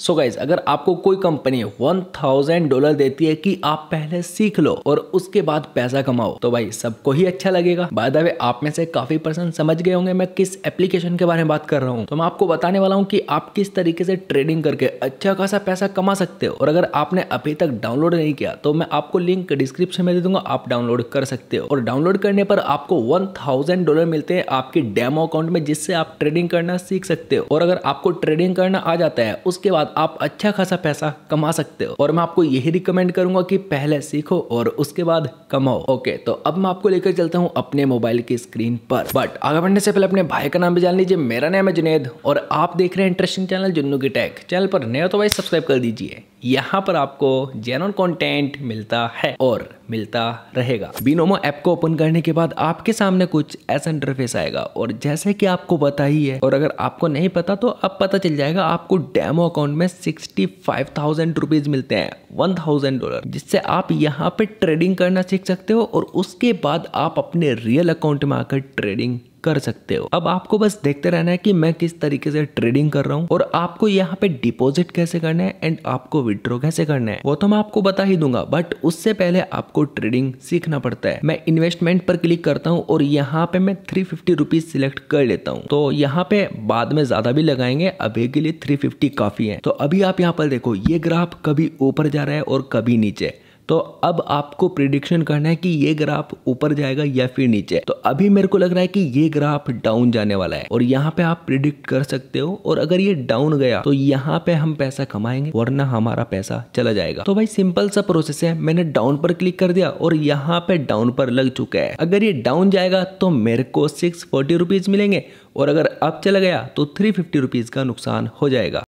सो so guys अगर आपको कोई कंपनी वन थाउजेंड डॉलर देती है कि आप पहले सीख लो और उसके बाद पैसा कमाओ तो भाई सबको ही अच्छा लगेगा बाद आप में से काफी पर्सन समझ गए होंगे मैं किस एप्लीकेशन के बारे में बात कर रहा हूँ तो मैं आपको बताने वाला हूँ कि आप किस तरीके से ट्रेडिंग करके अच्छा खासा पैसा कमा सकते हो और अगर आपने अभी तक डाउनलोड नहीं किया तो मैं आपको लिंक डिस्क्रिप्शन में दे दूंगा आप डाउनलोड कर सकते हो और डाउनलोड करने पर आपको वन थाउजेंड डॉलर मिलते हैं आपके डेमो अकाउंट में जिससे आप ट्रेडिंग करना सीख सकते हो और अगर आपको ट्रेडिंग करना आ जाता है उसके बाद आप अच्छा खासा पैसा कमा सकते हो और मैं आपको यही रिकमेंड करूंगा कि पहले सीखो और उसके बाद कमाओ ओके तो अब मैं आपको लेकर चलता हूँ अपने मोबाइल की स्क्रीन पर बट आगे बढ़ने से पहले अपने भाई का नाम भी जान लीजिए मेरा नाम है जुनेद और आप देख रहे हैं इंटरेस्टिंग चैनल जुन्नू की टैक चैनल पर नया तो भाई सब्सक्राइब कर दीजिए यहाँ पर आपको जेनर कंटेंट मिलता है और मिलता रहेगा बीनोमो ऐप को ओपन करने के बाद आपके सामने कुछ ऐसा इंटरफेस आएगा और जैसे कि आपको पता ही है और अगर आपको नहीं पता तो अब पता चल जाएगा आपको डेमो अकाउंट में सिक्सटी फाइव थाउजेंड रुपीज मिलते हैं वन थाउजेंड डॉलर जिससे आप यहाँ पे ट्रेडिंग करना सीख सकते हो और उसके बाद आप अपने रियल अकाउंट में आकर ट्रेडिंग कर सकते हो अब आपको बस देखते रहना है कि मैं किस तरीके से ट्रेडिंग कर रहा हूँ और आपको यहाँ पे डिपॉजिट कैसे करना है एंड आपको विड्रॉ कैसे करना है वो तो मैं आपको बता ही दूंगा बट उससे पहले आपको ट्रेडिंग सीखना पड़ता है मैं इन्वेस्टमेंट पर क्लिक करता हूँ और यहाँ पे मैं थ्री फिफ्टी रुपीज सिलेक्ट कर लेता हूँ तो यहाँ पे बाद में ज्यादा भी लगाएंगे अभी के लिए थ्री फिफ्टी काफी है तो अभी आप यहाँ पर देखो ये ग्राफ कभी ऊपर जा रहा है और कभी नीचे तो अब आपको प्रिडिक्शन करना है कि ये ग्राफ ऊपर जाएगा या फिर नीचे तो अभी मेरे को लग रहा है कि ये ग्राफ डाउन जाने वाला है और यहाँ पे आप प्रिडिक्ट कर सकते हो और अगर ये डाउन गया तो यहाँ पे हम पैसा कमाएंगे वरना हमारा पैसा चला जाएगा तो भाई सिंपल सा प्रोसेस है मैंने डाउन पर क्लिक कर दिया और यहाँ पे डाउन पर लग चुका है अगर ये डाउन जाएगा तो मेरे को सिक्स फोर्टी रुपीज मिलेंगे और अगर अब चला गया तो थ्री फिफ्टी रुपीज का नुकसान हो जाएगा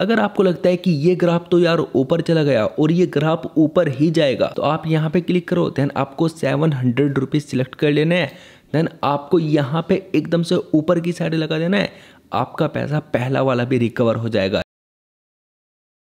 अगर आपको लगता है कि ये ग्राफ तो यार ऊपर चला गया और ये ग्राफ ऊपर ही जाएगा तो आप यहाँ पे क्लिक करो देन आपको सेवन हंड्रेड रुपीज़ सिलेक्ट कर लेना है देन आपको यहाँ पे एकदम से ऊपर की साइड लगा देना है आपका पैसा पहला वाला भी रिकवर हो जाएगा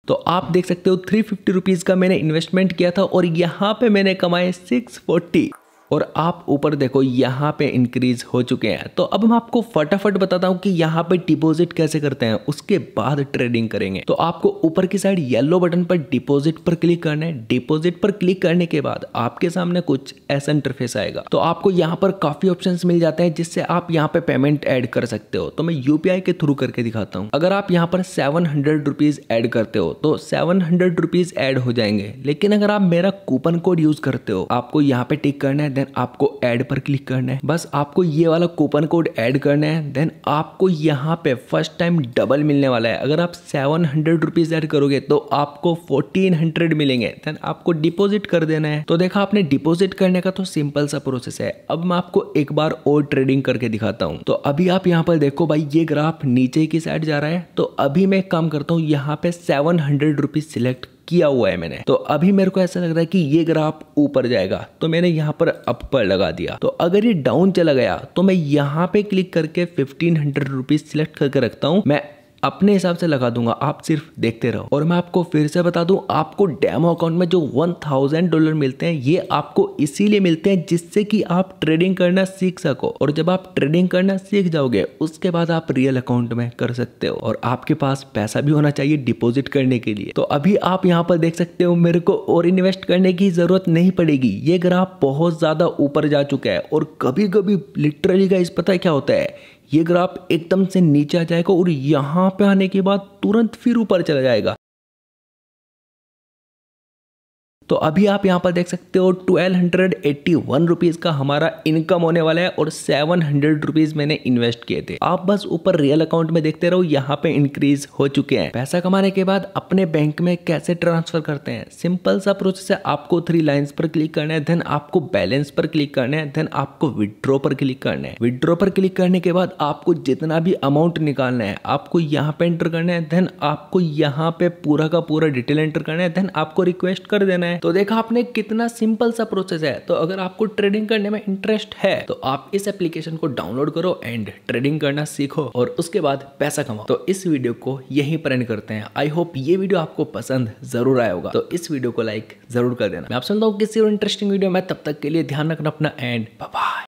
तो आप देख सकते हो थ्री फिफ्टी रुपीज़ का मैंने इन्वेस्टमेंट किया था और यहाँ पे मैंने कमाए सिक्स फोर्टी और आप ऊपर देखो यहाँ पे इंक्रीज हो चुके हैं तो अब मैं आपको फटाफट बताता हूँ कि यहाँ पे डिपॉजिट कैसे करते हैं उसके बाद ट्रेडिंग करेंगे तो आपको ऊपर की साइड येलो बटन पर डिपॉजिट पर क्लिक करना है डिपॉजिट पर क्लिक करने के बाद आपके सामने कुछ ऐसा इंटरफेस आएगा तो आपको यहाँ पर काफी ऑप्शन मिल जाते हैं जिससे आप यहाँ पे पेमेंट एड कर सकते हो तो मैं यूपीआई के थ्रू करके दिखाता हूँ अगर आप यहाँ पर सेवन हंड्रेड रुपीज एड करते हो तो सेवन हंड्रेड रुपीज एड हो जाएंगे लेकिन अगर आप मेरा कूपन कोड यूज करते हो आपको यहाँ पे टिक करना है देन आपको ऐड पर क्लिक करना है बस आपको ये वाला कूपन कोड ऐड करना है देन आपको यहाँ पे फर्स्ट टाइम डबल मिलने वाला है अगर आप सेवन हंड्रेड रुपीज़ एड करोगे तो आपको फोर्टीन हंड्रेड मिलेंगे देन आपको डिपोजिट कर देना है तो देखा आपने डिपोजिट करने का तो सिंपल सा प्रोसेस है अब मैं आपको एक बार और ट्रेडिंग करके दिखाता हूँ तो अभी आप यहाँ पर देखो भाई ये ग्राफ नीचे की साइड जा रहा है तो अभी मैं काम करता हूँ यहाँ पे सेवन हंड्रेड रुपीज सिलेक्ट किया हुआ है मैंने तो अभी मेरे को ऐसा लग रहा है कि ये ग्राफ ऊपर जाएगा तो मैंने यहाँ पर अप पर लगा दिया तो अगर ये डाउन चला गया तो मैं यहाँ पे क्लिक करके फिफ्टीन हंड्रेड रुपीज सिलेक्ट करके रखता हूँ मैं अपने हिसाब से लगा दूंगा आप सिर्फ देखते रहो और मैं आपको फिर से बता दूं आपको डेमो अकाउंट में जो वन थाउजेंड डॉलर मिलते हैं ये आपको इसीलिए मिलते हैं जिससे कि आप ट्रेडिंग करना सीख सको और जब आप ट्रेडिंग करना सीख जाओगे उसके बाद आप रियल अकाउंट में कर सकते हो और आपके पास पैसा भी होना चाहिए डिपोजिट करने के लिए तो अभी आप यहाँ पर देख सकते हो मेरे को और इन्वेस्ट करने की जरूरत नहीं पड़ेगी ये ग्राफ बहुत ज्यादा ऊपर जा चुका है और कभी कभी लिटरली का इस पता क्या होता है ये ग्राफ एकदम से नीचे आ जाएगा और यहाँ पे आने के बाद तुरंत फिर ऊपर चला जाएगा तो अभी आप यहाँ पर देख सकते हो twelve hundred eighty one rupees का हमारा इनकम होने वाला है और सेवन हंड्रेड रुपीज़ मैंने इन्वेस्ट किए थे आप बस ऊपर रियल अकाउंट में देखते रहो यहाँ पे इंक्रीज हो चुके हैं पैसा कमाने के बाद अपने बैंक में कैसे ट्रांसफर करते हैं सिंपल सा प्रोसेस है आपको थ्री लाइन्स पर क्लिक करना है देन आपको बैलेंस पर क्लिक करना है देन आपको विड्रॉ पर क्लिक करना है विड्रॉ पर क्लिक करने के बाद आपको जितना भी अमाउंट निकालना है आपको यहाँ पे एंटर करना है देन आपको यहाँ पे पूरा का पूरा डिटेल एंटर करना है देन आपको रिक्वेस्ट कर देना है तो देखा आपने कितना सिंपल सा प्रोसेस है तो अगर आपको ट्रेडिंग करने में इंटरेस्ट है तो आप इस एप्लीकेशन को डाउनलोड करो एंड ट्रेडिंग करना सीखो और उसके बाद पैसा कमाओ तो इस वीडियो को यहीं पर एंड करते हैं आई होप ये वीडियो आपको पसंद जरूर आया होगा तो इस वीडियो को लाइक जरूर कर देना मैं आप सुनता हूँ किसी और इंटरेस्टिंग वीडियो में तब तक के लिए ध्यान रखना अपना एंड बाय